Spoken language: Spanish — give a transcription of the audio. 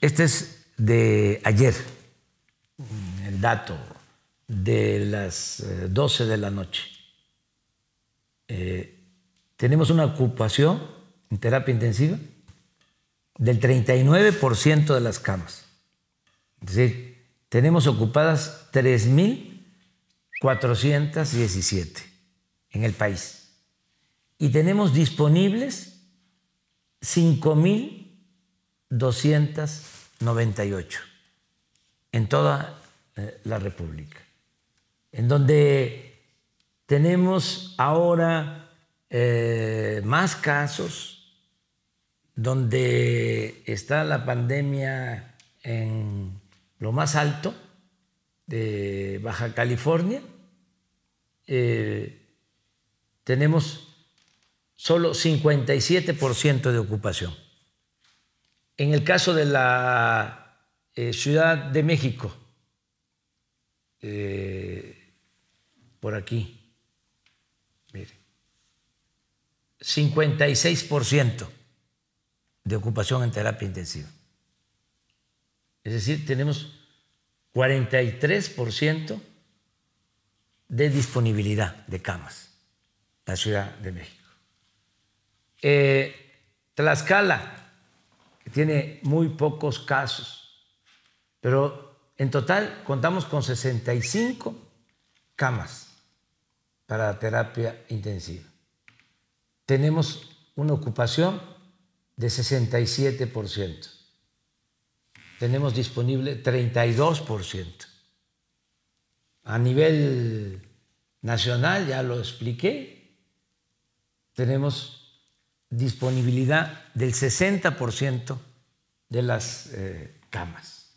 Este es de ayer, el dato de las 12 eh, de la noche. Eh, tenemos una ocupación en terapia intensiva del 39% de las camas. Es decir, tenemos ocupadas 3.417 en el país. Y tenemos disponibles 5.000 298 en toda eh, la República, en donde tenemos ahora eh, más casos, donde está la pandemia en lo más alto de Baja California, eh, tenemos solo 57% de ocupación en el caso de la eh, Ciudad de México, eh, por aquí, mire, 56% de ocupación en terapia intensiva. Es decir, tenemos 43% de disponibilidad de camas, en la Ciudad de México. Eh, Tlaxcala, tiene muy pocos casos, pero en total contamos con 65 camas para terapia intensiva. Tenemos una ocupación de 67%. Tenemos disponible 32%. A nivel nacional, ya lo expliqué, tenemos disponibilidad del 60% de las eh, camas.